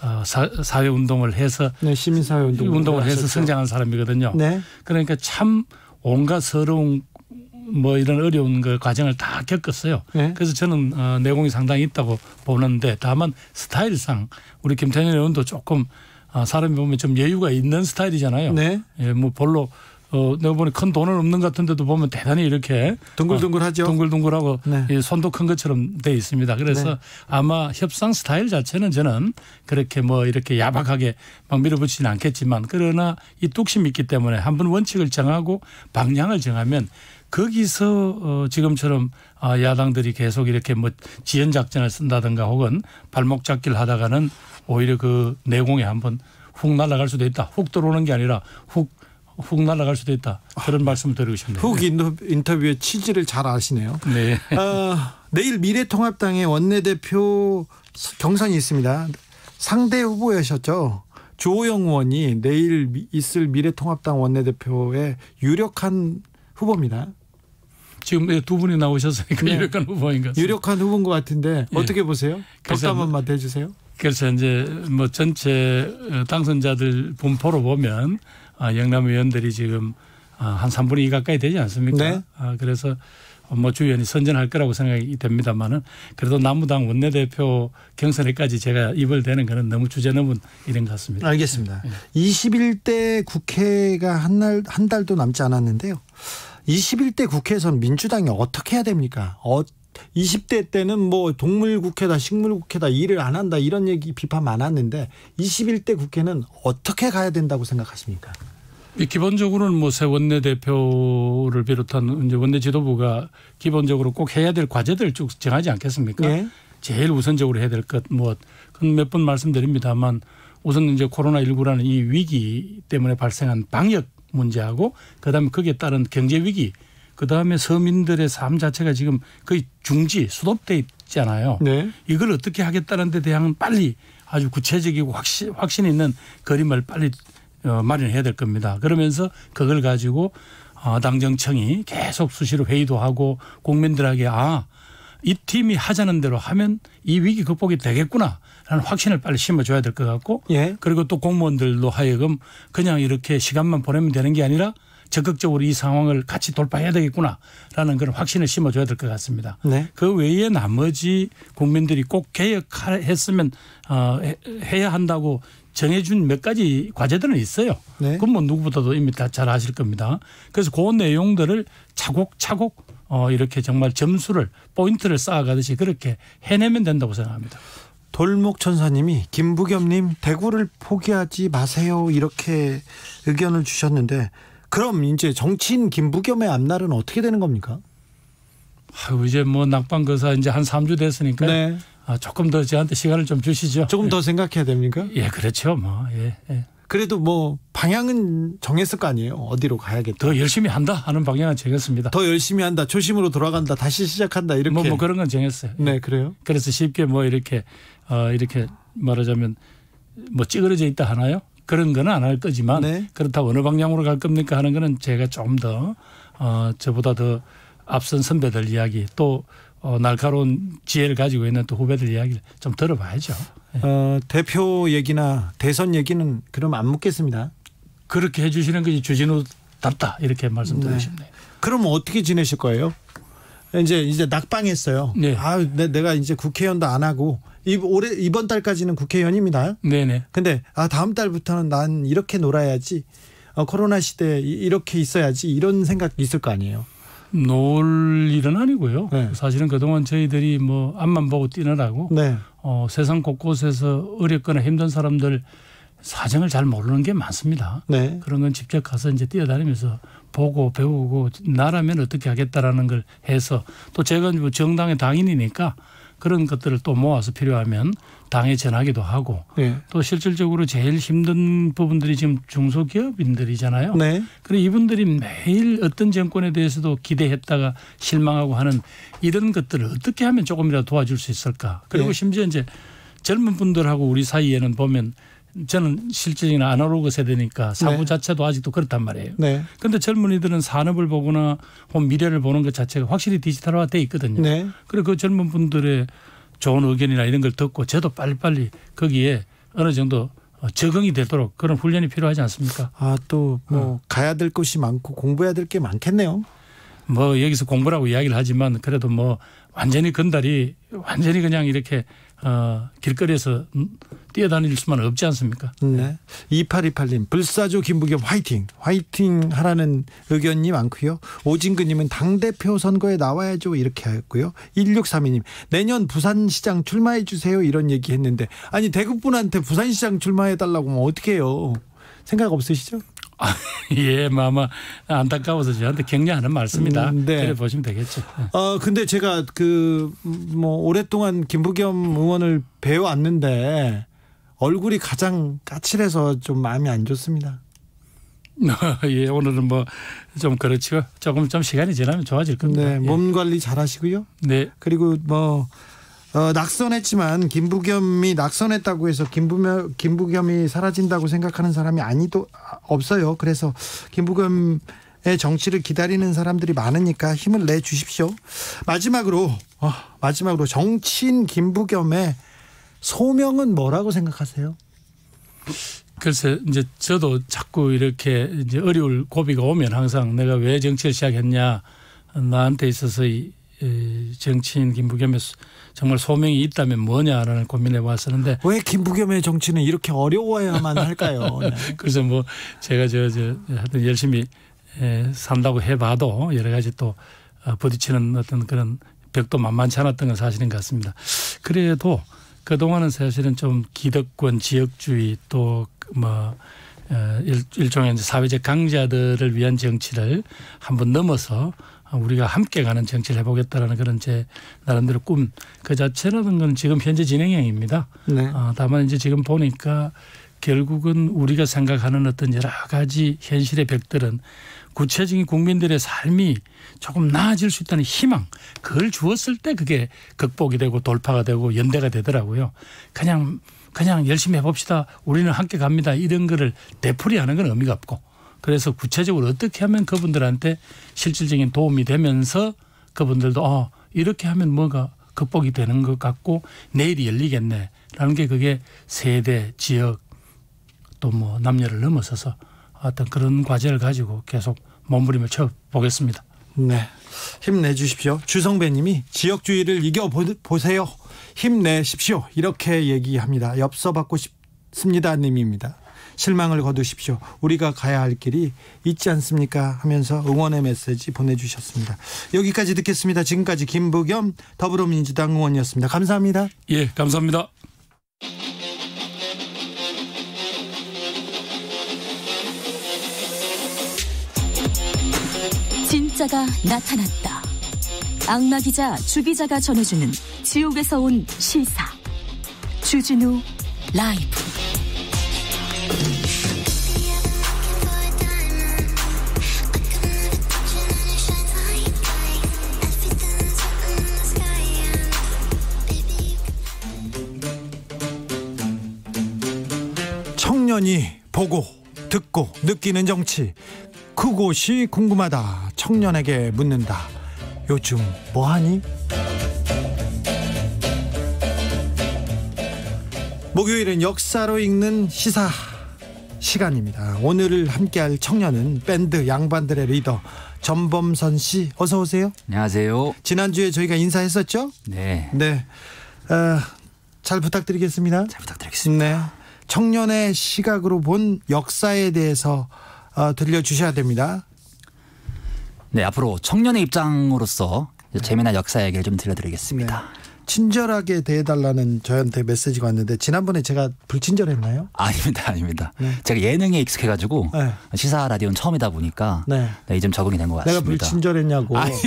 어, 사, 회 운동을 해서 네, 시민 사회 운동 운동을 해서 성장한 사람이거든요. 네. 그러니까 참 온갖 서러운 뭐 이런 어려운 그 과정을 다 겪었어요. 네. 그래서 저는 어, 내공이 상당히 있다고 보는데 다만 스타일상 우리 김태년 의원도 조금 어, 사람이 보면 좀 여유가 있는 스타일이잖아요. 네. 예, 뭐 별로 어, 내가 보니 큰 돈은 없는 것 같은데도 보면 대단히 이렇게 둥글둥글하죠. 어, 둥글둥글하고 네. 이 손도 큰 것처럼 돼 있습니다. 그래서 네. 아마 협상 스타일 자체는 저는 그렇게 뭐 이렇게 야박하게 막 뭐 밀어붙이진 않겠지만 그러나 이 뚝심이 있기 때문에 한 번 원칙을 정하고 방향을 정하면 거기서 어 지금처럼 아 야당들이 계속 이렇게 뭐 지연 작전을 쓴다든가 혹은 발목 잡기를 하다가는 오히려 그 내공에 한번 훅 날아갈 수도 있다. 훅 들어오는 게 아니라 훅훅 날아갈 수도 있다. 그런 아, 말씀을 드리고 싶네요. 훅 인터뷰의 취지를 잘 아시네요. 네. 어, 내일 미래통합당의 원내대표 경선이 있습니다. 상대 후보이셨죠. 조호영 의원이 내일 있을 미래통합당 원내대표의 유력한 후보입니다. 지금 두 분이 나오셨으 네. <laughs> 유력한 후보인 것 같습니다. 유력한 후보인 것 같은데 예. 어떻게 예. 보세요? 덕담 뭐 한번 해주세요. 그래서 이제 뭐 전체 어, 당선자들 분포로 보면 아, 영남 의원들이 지금 아, 한 3분의 2 가까이 되지 않습니까? 네. 아, 그래서 뭐 주의원이 선전할 거라고 생각이 됩니다만은 그래도 남무당 원내대표 경선에까지 제가 입을 대는 거는 너무 주제 넘은 일인 것 같습니다. 알겠습니다. 21대 국회가 한날한 달도 남지 않았는데요. 21대 국회에서 민주당이 어떻게 해야 됩니까? 어, 이십 대 때는 뭐 동물국회다 식물국회다 일을 안 한다 이런 얘기 비판 많았는데 이십일 대 국회는 어떻게 가야 된다고 생각하십니까? 기본적으로는 뭐새 원내대표를 비롯한 이제 원내 지도부가 기본적으로 꼭 해야 될 과제들 쭉 정하지 않겠습니까? 네. 제일 우선적으로 해야 될것뭐그몇번 말씀드립니다만 우선 이제 코로나19라는 이 위기 때문에 발생한 방역 문제하고 그다음에 거기에 따른 경제 위기 그 다음에 서민들의 삶 자체가 지금 거의 중지 수도돼 있잖아요. 네. 이걸 어떻게 하겠다는 데 대한 빨리 아주 구체적이고 확신 확신 있는 그림을 빨리 어, 마련해야 될 겁니다. 그러면서 그걸 가지고 어, 당정청이 계속 수시로 회의도 하고 국민들에게 아이 팀이 하자는 대로 하면 이 위기 극복이 되겠구나. 라는 확신을 빨리 심어줘야 될 것 같고 예. 그리고 또 공무원들도 하여금 그냥 이렇게 시간만 보내면 되는 게 아니라 적극적으로 이 상황을 같이 돌파해야 되겠구나라는 그런 확신을 심어줘야 될 것 같습니다. 네. 그 외에 나머지 국민들이 꼭 개혁했으면 어, 해야 한다고 정해준 몇 가지 과제들은 있어요. 네. 그건 뭐 누구보다도 이미 다 잘 아실 겁니다. 그래서 그 내용들을 차곡차곡 어, 이렇게 정말 점수를 포인트를 쌓아가듯이 그렇게 해내면 된다고 생각합니다. 돌목천사님이 김부겸님 대구를 포기하지 마세요 이렇게 의견을 주셨는데 그럼 이제 정치인 김부겸의 앞날은 어떻게 되는 겁니까? 아유, 이제 뭐 낙방 거사 이제 한 3주 됐으니까 네. 아, 조금 더 저한테 시간을 좀 주시죠. 조금 더 예. 생각해야 됩니까? 예, 그렇죠. 뭐. 예. 예. 그래도 뭐 방향은 정했을 거 아니에요. 어디로 가야겠다. 더 열심히 한다 하는 방향은 정했습니다. 더 열심히 한다. 초심으로 돌아간다. 다시 시작한다. 이렇게. 뭐, 뭐 그런 건 정했어요. 예. 네, 그래요. 그래서 쉽게 뭐 이렇게 어, 이렇게 말하자면 뭐 찌그러져 있다 하나요? 그런 거는 안 할 거지만 네. 그렇다고 어느 방향으로 갈 겁니까 하는 거는 제가 좀 더 어, 저보다 더 앞선 선배들 이야기 또 어, 날카로운 지혜를 가지고 있는 또 후배들 이야기를 좀 들어봐야죠. 네. 어, 대표 얘기나 대선 얘기는 그럼 안 묻겠습니다. 그렇게 해주시는 것이 주진우답다 이렇게 말씀드리고 네. 싶네요. 네. 그럼 어떻게 지내실 거예요? 이제 이제 낙방했어요. 네. 아, 내, 내가 이제 국회의원도 안 하고 이 올해 이번 달까지는 국회의원입니다. 네네. 근데 아 다음 달부터는 난 이렇게 놀아야지. 어, 코로나 시대 이렇게 있어야지 이런 생각 있을 거 아니에요. 놀 일은 아니고요. 네. 사실은 그동안 저희들이 뭐 앞만 보고 뛰느라고 네. 어, 세상 곳곳에서 어렵거나 힘든 사람들 사정을 잘 모르는 게 많습니다. 네. 그런 건 직접 가서 이제 뛰어다니면서 보고 배우고 나라면 어떻게 하겠다라는 걸 해서 또 제가 뭐 정당의 당인이니까 그런 것들을 또 모아서 필요하면 당에 전하기도 하고 네. 또 실질적으로 제일 힘든 부분들이 지금 중소기업인들이잖아요. 네. 그고 이분들이 매일 어떤 정권에 대해서도 기대했다가 실망하고 하는 이런 것들을 어떻게 하면 조금이라도 도와줄 수 있을까? 그리고 네. 심지어 이제 젊은 분들하고 우리 사이에는 보면 저는 실질적인 아날로그 세대니까 사고 네. 자체도 아직도 그렇단 말이에요. 네. 그런데 젊은이들은 산업을 보거나 혹은 미래를 보는 것 자체가 확실히 디지털화돼 있거든요. 네. 그리고그 젊은 분들의 좋은 의견이나 이런 걸 듣고 저도 빨리빨리 거기에 어느 정도 적응이 되도록 그런 훈련이 필요하지 않습니까? 아, 또뭐 어. 가야 될 곳이 많고 공부해야 될 게 많겠네요. 뭐 여기서 공부라고 이야기를 하지만 그래도 뭐 완전히 건달이 완전히 그냥 이렇게 어, 길거리에서 음, 뛰어다닐 수만 없지 않습니까? 네. 2828님 불사조 김부겸 화이팅 화이팅 하라는 의견이 많고요. 오진근님은 당대표 선거에 나와야죠 이렇게 했고요. 1632님 내년 부산시장 출마해 주세요 이런 얘기 했는데 아니 대구분한테 부산시장 출마해 달라고 하면 어떻게 해요? 생각 없으시죠? 아, <laughs> 예, 아마 안타까워서 저한테 격려하는 말씀이다. 음, 네. 그래 보시면 되겠죠. 어, 근데 제가 그 뭐 오랫동안 김부겸 의원을 배워왔는데 얼굴이 가장 까칠해서 좀 마음이 안 좋습니다. <laughs> 예, 오늘은 뭐 좀그렇죠 조금 좀 시간이 지나면 좋아질 겁니다. 네, 몸 예. 관리 잘하시고요. 네. 그리고 뭐 어, 낙선했지만 김부겸이 낙선했다고 해서 김부겸, 김부겸이 사라진다고 생각하는 사람이 아니도 없어요. 그래서 김부겸의 정치를 기다리는 사람들이 많으니까 힘을 내 주십시오. 마지막으로 어, 마지막으로 정치인 김부겸의 소명은 뭐라고 생각하세요? 글쎄 이제 저도 자꾸 이렇게 이제 어려울 고비가 오면 항상 내가 왜 정치를 시작했냐 나한테 있어서 이 정치인 김부겸의 정말 소명이 있다면 뭐냐라는 고민해 봤었는데 왜 김부겸의 정치는 이렇게 어려워야만 할까요? <laughs> 네. 그래서 뭐 제가 저, 저 하여튼 열심히 에, 산다고 해봐도 여러 가지 또 어, 부딪히는 어떤 그런 벽도 만만치 않았던 건 사실인 것 같습니다. 그래도 그동안은 사실은 좀 기득권 지역주의 또뭐 어, 일종의 사회적 강자들을 위한 정치를 한번 넘어서 아, 우리가 함께 가는 정치를 해보겠다라는 그런 제 나름대로 꿈 그 자체라는 건 지금 현재 진행형입니다. 네. 어, 다만 이제 지금 보니까 결국은 우리가 생각하는 어떤 여러 가지 현실의 벽들은 구체적인 국민들의 삶이 조금 나아질 수 있다는 희망 그걸 주었을 때 그게 극복이 되고 돌파가 되고 연대가 되더라고요. 그냥 그냥 열심히 해봅시다. 우리는 함께 갑니다. 이런 거를 되풀이하는 건 의미가 없고 그래서 구체적으로 어떻게 하면 그분들한테 실질적인 도움이 되면서 그분들도 어 이렇게 하면 뭐가 극복이 되는 것 같고 내일이 열리겠네라는 게 그게 세대 지역 또 뭐 남녀를 넘어서서 어떤 그런 과제를 가지고 계속 몸부림을 쳐 보겠습니다. 네. 힘내 주십시오. 주성배 님이 지역주의를 이겨 보세요. 힘내십시오. 이렇게 얘기합니다. 엽서 받고 싶습니다 님입니다. 실망을 거두십시오. 우리가 가야 할 길이 있지 않습니까? 하면서 응원의 메시지 보내주셨습니다. 여기까지 듣겠습니다. 지금까지 김부겸 더불어민주당 의원이었습니다. 감사합니다. 예, 감사합니다. 진짜가 나타났다. 악마 기자 주 기자가 전해주는 지옥에서 온 실사. 주진우 라이브. 청년이 보고 듣고 느끼는 정치 그곳이 궁금하다 청년에게 묻는다 요즘 뭐하니? 목요일은 역사로 읽는 시사 시간입니다. 오늘 을 함께할 청년은 밴드 양반들의 리더 전범선 씨 어서 오세요. 안녕하세요. 지난주에 저희가 인사했었죠? 네. 네. 어, 잘 부탁드리겠습니다. 잘 부탁드리겠습니다. 네. 청년의 시각으로 본 역사에 대해서 어, 들려주셔야 됩니다. 네, 앞으로 청년의 입장으로서 재미난 역사 얘기를 좀 들려드리겠습니다. 네. 친절하게 대해달라는 저한테 메시지가 왔는데 지난번에 제가 불친절했나요? 아닙니다, 아닙니다. 네. 제가 예능에 익숙해가지고 네. 시사 라디오는 처음이다 보니까 네. 네 이좀 적응이 된 것 같습니다. 내가 불친절했냐고. 아니. <laughs>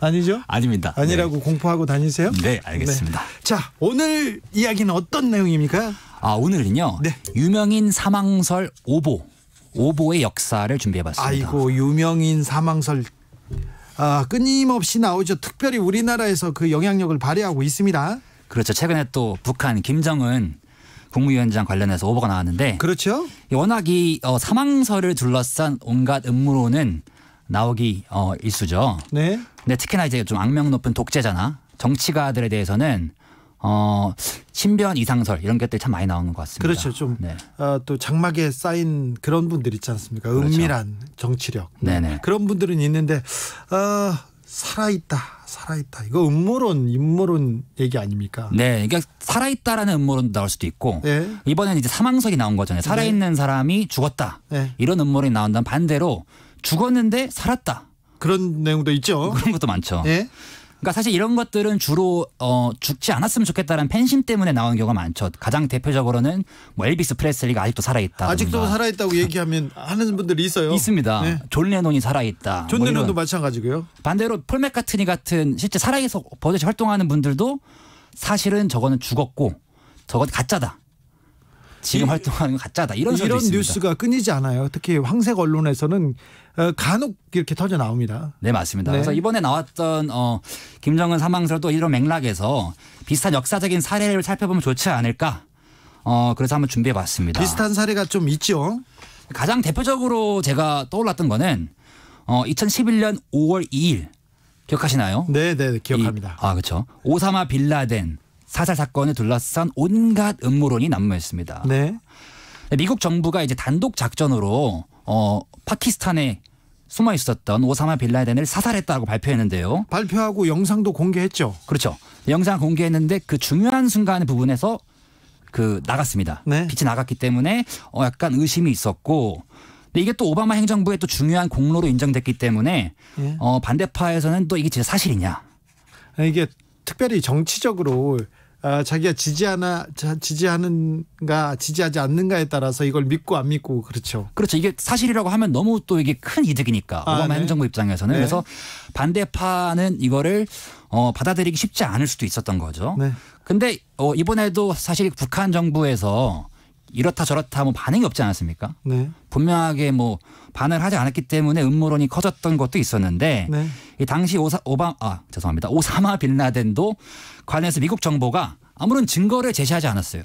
아니죠? 아닙니다. 아니라고 네. 공포하고 다니세요? 네, 알겠습니다. 네. 자, 오늘 이야기는 어떤 내용입니까? 아, 오늘은요. 네. 유명인 사망설 오보. 오보의 역사를 준비해봤습니다. 아이고 유명인 사망설 아, 끊임없이 나오죠. 특별히 우리나라에서 그 영향력을 발휘하고 있습니다. 그렇죠. 최근에 또 북한 김정은 국무위원장 관련해서 오보가 나왔는데 그렇죠. 워낙 이 어, 사망설을 둘러싼 온갖 음모론은 나오기 어, 일수죠. 네. 근데 특히나 이제 좀 악명 높은 독재자나 정치가들에 대해서는 어, 신변 이상설 이런 것들 참 많이 나오는 것 같습니다. 그렇죠. 좀 네. 어, 장막에 쌓인 그런 분들 있지 않습니까? 그렇죠. 은밀한 그렇죠. 정치력. 네네. 네. 그런 분들은 있는데 어, 살아있다, 살아있다. 이거 음모론, 임모론 얘기 아닙니까? 네, 그러니까 살아있다라는 음모론도 나올 수도 있고 네. 이번에는 이제 사망설이 나온 거잖아요. 네. 살아있는 네. 사람이 죽었다 네. 이런 음모론이 나온다면 반대로 죽었는데 살았다. 그런 내용도 있죠. 그런 것도 많죠. 예? 그러니까 사실 이런 것들은 주로 어, 죽지 않았으면 좋겠다는 팬심 때문에 나온 경우가 많죠. 가장 대표적으로는 뭐 엘비스 프레슬리가 아직도 살아있다. 아직도 살아있다고 얘기하면 하는 분들이 있어요. 있습니다. 네. 존 레논이 살아있다. 뭐 존 레논도 마찬가지고요. 반대로 폴 맥카트니 같은 실제 살아있어 버젓이 활동하는 분들도 사실은 저거는 죽었고 저건 가짜다. 지금 이, 활동하는 건 가짜다. 이런 이런 뉴스가 끊이지 않아요. 특히 황색 언론에서는 어, 간혹 이렇게 터져 나옵니다. 네 맞습니다. 네. 그래서 이번에 나왔던 어, 김정은 사망설 또 이런 맥락에서 비슷한 역사적인 사례를 살펴보면 좋지 않을까. 어 그래서 한번 준비해봤습니다. 비슷한 사례가 좀 있죠. 가장 대표적으로 제가 떠올랐던 거는 어, 2011년 5월 2일 기억하시나요? 네, 네, 네, 기억합니다. 이, 아, 그렇죠. 오사마 빌라덴 사살 사건을 둘러싼 온갖 음모론이 난무했습니다. 네. 미국 정부가 이제 단독 작전으로 어, 파키스탄에 숨어 있었던 오사마 빌라덴을 사살했다고 발표했는데요. 발표하고 영상도 공개했죠. 그렇죠. 영상 공개했는데 그 중요한 순간 부분에서 그 나갔습니다. 네. 빛이 나갔기 때문에 어 약간 의심이 있었고 근데 이게 또 오바마 행정부의 또 중요한 공로로 인정됐기 때문에 예. 어 반대파에서는 또 이게 진짜 사실이냐. 이게 특별히 정치적으로 어, 자기가 지지하나 지지하는가 지지하지 않는가에 따라서 이걸 믿고 안 믿고 그렇죠. 그렇죠. 이게 사실이라고 하면 너무 또 이게 큰 이득이니까 아, 오바마 네. 행정부 입장에서는 네. 그래서 반대파는 이거를 어, 받아들이기 쉽지 않을 수도 있었던 거죠. 네. 근데 어, 이번에도 사실 북한 정부에서 이렇다 저렇다 하면 반응이 없지 않았습니까? 네. 분명하게 뭐 반응을 하지 않았기 때문에 음모론이 커졌던 것도 있었는데 네. 이 당시 오사, 오바 아 죄송합니다 오사마 빌라덴도 관련해서 미국 정보가 아무런 증거를 제시하지 않았어요.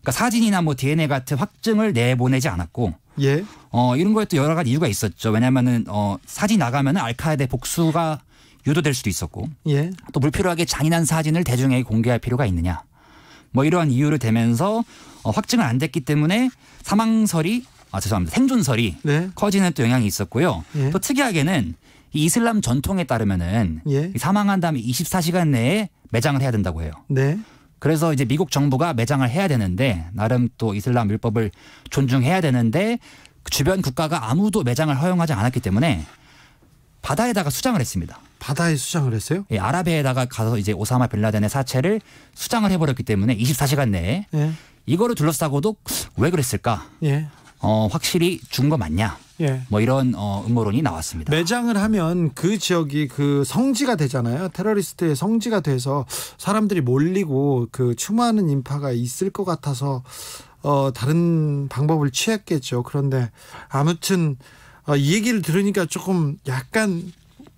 그러니까 사진이나 뭐 DNA 같은 확증을 내보내지 않았고 예. 어 이런 거에 도 여러 가지 이유가 있었죠. 왜냐면은 어 사진 나가면은 알카에데 복수가 유도될 수도 있었고 예. 또 불필요하게 잔인한 사진을 대중에게 공개할 필요가 있느냐. 뭐 이러한 이유를 대면서 어, 확증은 안 됐기 때문에 사망설이 아 죄송합니다 생존설이 네. 커지는 또 영향이 있었고요. 예. 또 특이하게는 이 이슬람 전통에 따르면은 예. 사망한 다음에 24시간 내에 매장을 해야 된다고 해요. 네. 그래서 이제 미국 정부가 매장을 해야 되는데 나름 또 이슬람 율법을 존중해야 되는데 주변 국가가 아무도 매장을 허용하지 않았기 때문에 바다에다가 수장을 했습니다. 바다에 수장을 했어요? 예, 아랍에다가 가서 이제 오사마 빌라덴의 사체를 수장을 해버렸기 때문에 24시간 내에 예. 이거를 둘러싸고도 왜 그랬을까? 예. 어, 확실히 준거 맞냐? 예. 뭐 이런 어, 음모론이 나왔습니다. 매장을 하면 그 지역이 그 성지가 되잖아요. 테러리스트의 성지가 돼서 사람들이 몰리고 그 추모하는 인파가 있을 것 같아서 어, 다른 방법을 취했겠죠. 그런데 아무튼 어, 이 얘기를 들으니까 조금 약간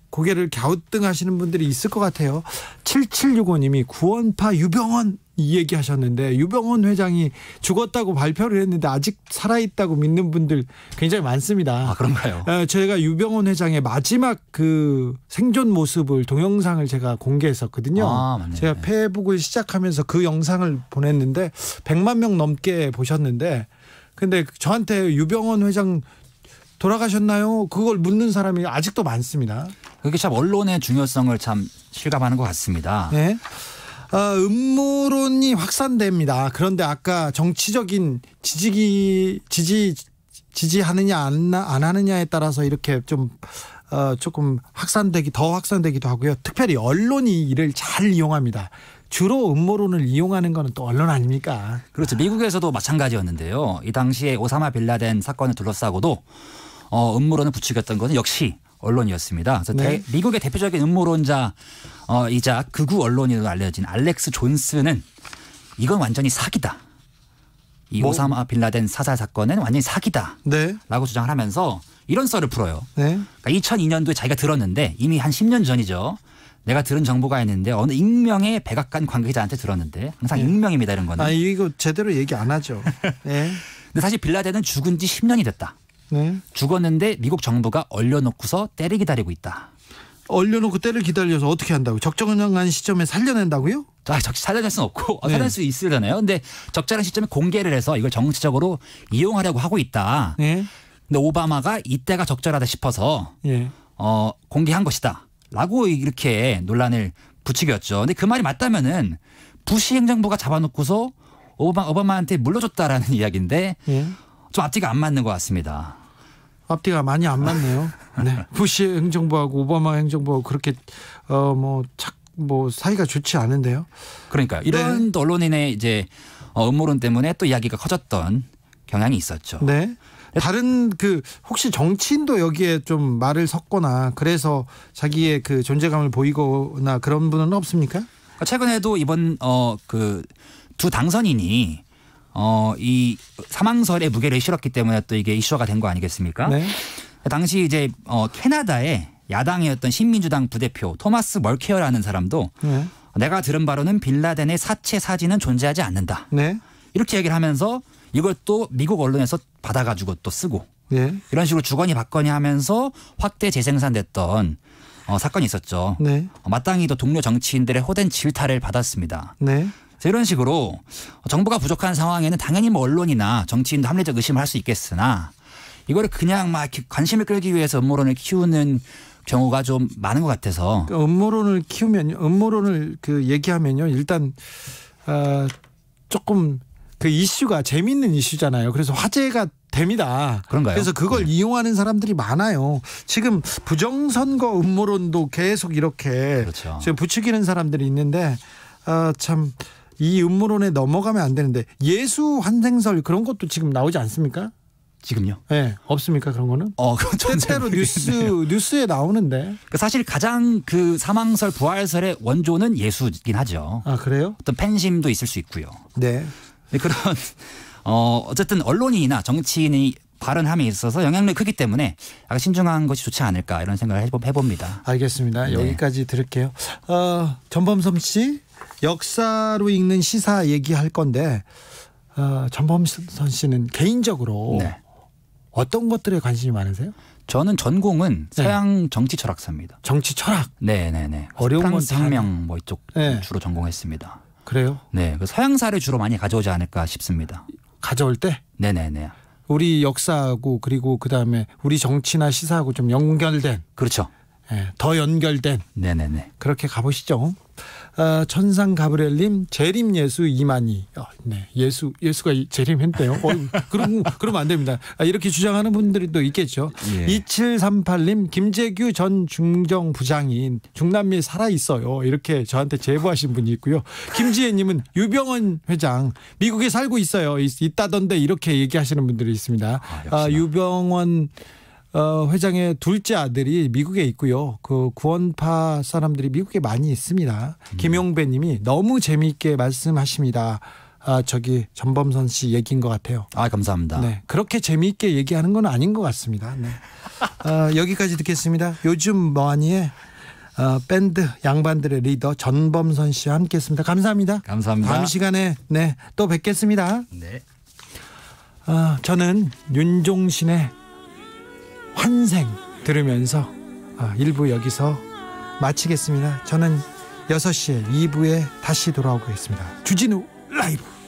고개를 갸우뚱하시는 분들이 있을 것 같아요. 7765님이 구원파 유병원 이 얘기하셨는데 유병원 회장이 죽었다고 발표를 했는데 아직 살아있다고 믿는 분들 굉장히 많습니다. 아 그런가요? 제가 어, 유병원 회장의 마지막 그 생존 모습을 동영상을 제가 공개했었거든요. 아, 제가 네. 페북을 시작하면서 그 영상을 보냈는데 100만 명 넘게 보셨는데 근데 저한테 유병원 회장 돌아가셨나요? 그걸 묻는 사람이 아직도 많습니다. 그게 참 언론의 중요성을 참 실감하는 것 같습니다. 네. 아, 음모론이 확산됩니다. 그런데 아까 정치적인 지지기 지지 지지하느냐 안, 안 하느냐에 따라서 이렇게 좀 어, 조금 확산되기 더 확산되기도 하고요. 특별히 언론이 이를 잘 이용합니다. 주로 음모론을 이용하는 거는 또 언론 아닙니까? 그렇죠. 미국에서도 마찬가지였는데요. 이 당시에 오사마 빌라덴 사건을 둘러싸고도 어, 음모론을 부추겼던 것은 역시 언론이었습니다. 그래서 네. 대, 미국의 대표적인 음모론자 어, 이자 극우 언론인으로 알려진 알렉스 존슨은 이건 완전히 사기다. 이 뭐? 오사마 빌라덴 사살 사건은 완전히 사기다. 네. 라고 주장을 하면서 이런 썰을 풀어요. 네. 그러니까 2002년도에 자기가 들었는데 이미 한 10년 전이죠. 내가 들은 정보가 있는데 어느 익명의 백악관 관계자한테 들었는데 항상 익명입니다 이런 거는. 아 이거 제대로 얘기 안 하죠. <laughs> 네. 근데 사실 빌라덴은 죽은 지 10년이 됐다. 네. 죽었는데 미국 정부가 얼려놓고서 때를 기다리고 있다. 얼려놓고 때를 기다려서 어떻게 한다고요? 적정한 시점에 살려낸다고요? 아, 적, 살려낼 수는 없고 어, 네. 살릴 수 있으려나요? 근데 적절한 시점에 공개를 해서 이걸 정치적으로 이용하려고 하고 있다. 네. 근데 오바마가 이때가 적절하다 싶어서 네. 어, 공개한 것이다. 라고 이렇게 논란을 부추겼죠. 근데 그 말이 맞다면은 부시 행정부가 잡아놓고서 오바마, 오바마한테 물러줬다라는 <laughs> 이야기인데 예. 좀 앞뒤가 안 맞는 것 같습니다. 앞뒤가 많이 안 맞네요. 네. 부시 행정부하고 오바마 행정부하고 그렇게 어뭐착뭐 뭐 사이가 좋지 않은데요. 그러니까 네. 이런 네. 언론인의 이제 어, 음모론 때문에 또 이야기가 커졌던 경향이 있었죠. 네. 다른 그 혹시 정치인도 여기에 좀 말을 섞거나 그래서 자기의 그 존재감을 보이거나 그런 분은 없습니까? 그러니까 최근에도 이번 어그 두 당선인이 어, 이 사망설의 무게를 실었기 때문에 또 이게 이슈가 화된거 아니겠습니까? 네. 당시 이제 어, 캐나다의 야당이었던 신민주당 부대표 토마스 멀케어라는 사람도 네. 내가 들은 바로는 빌라덴의 사체 사진은 존재하지 않는다. 네. 이렇게 얘기를 하면서 이걸 또 미국 언론에서 받아가지고 또 쓰고 네. 이런 식으로 주거니 받거니 하면서 확대 재생산됐던 어, 사건이 있었죠. 네. 어, 마땅히도 동료 정치인들의 호된 질타를 받았습니다. 네. 이런 식으로 정부가 부족한 상황에는 당연히 뭐 언론이나 정치인도 합리적 의심을 할 수 있겠으나 이거를 그냥 막 관심을 끌기 위해서 음모론을 키우는 경우가 좀 많은 것 같아서 그러니까 음모론을 키우면 음모론을 그 얘기하면요 일단 어, 조금 그 이슈가 재밌는 이슈잖아요. 그래서 화제가 됩니다. 그런가요? 그래서 그걸 네. 이용하는 사람들이 많아요. 지금 부정선거 음모론도 계속 이렇게 그렇죠. 지금 부추기는 사람들이 있는데 아, 참이 음모론에 넘어가면 안 되는데 예수 환생설 그런 것도 지금 나오지 않습니까? 지금요? 네, 없습니까 그런 거는? 어, 때때로 뉴스 <laughs> 뉴스에 나오는데. 그 사실 가장 그 사망설 부활설의 원조는 예수긴 하죠. 아 그래요? 어떤 팬심도 있을 수 있고요. 네. 네 그런 <laughs> 어 어쨌든 언론이나 정치인이 발언함에 있어서 영향력이 크기 때문에 약간 신중한 것이 좋지 않을까 이런 생각을 해봅니다. 알겠습니다. 네. 여기까지 들을게요. 어, 전범섬 씨 역사로 읽는 시사 얘기할 건데 어, 전범선 씨는 개인적으로 네. 어떤 것들에 관심이 많으세요? 저는 전공은 네. 서양 정치 철학사입니다. 정치 철학? 네네네. 네, 네. 어려운 건 혁명 뭐 이쪽 네. 주로 전공했습니다. 그래요? 네, 그 서양사를 주로 많이 가져오지 않을까 싶습니다. 가져올 때? 네네네. 우리 역사하고 그리고 그 다음에 우리 정치나 시사하고 좀 연결된. 그렇죠. 네, 더 연결된. 네네네. 그렇게 가보시죠. 어, 천상 가브렐님 재림 예수 이만희. 아, 네, 예수 예수가 재림했대요. 어, 그럼 그러면 안 됩니다. 아, 이렇게 주장하는 분들이 또 있겠죠. 예. 2738님 김재규 전 중정 부장인 중남미에 살아 있어요. 이렇게 저한테 제보하신 분이 있고요. 김지혜님은 유병원 회장 미국에 살고 있어요. 있, 다던데 이렇게 얘기하시는 분들이 있습니다. 아, 아 유병원 어, 회장의 둘째 아들이 미국에 있고요. 그 구원파 사람들이 미국에 많이 있습니다. 음. 김용배 님이 너무 재미있게 말씀하십니다. 아, 저기 전범선 씨 얘기인 것 같아요. 아, 감사합니다. 네. 그렇게 재미있게 얘기하는 건 아닌 것 같습니다. 네. 아, 여기까지 듣겠습니다. 요즘 뭐하니에 어, 밴드 양반들의 리더 전범선 씨와 함께 했습니다. 감사합니다. 감사합니다. 다음 시간에 네, 또 뵙겠습니다. 네. 아, 저는 윤종신의 환생 들으면서 아, 1부 여기서 마치겠습니다. 저는 6시에 2부에 다시 돌아오겠습니다. 주진우 라이브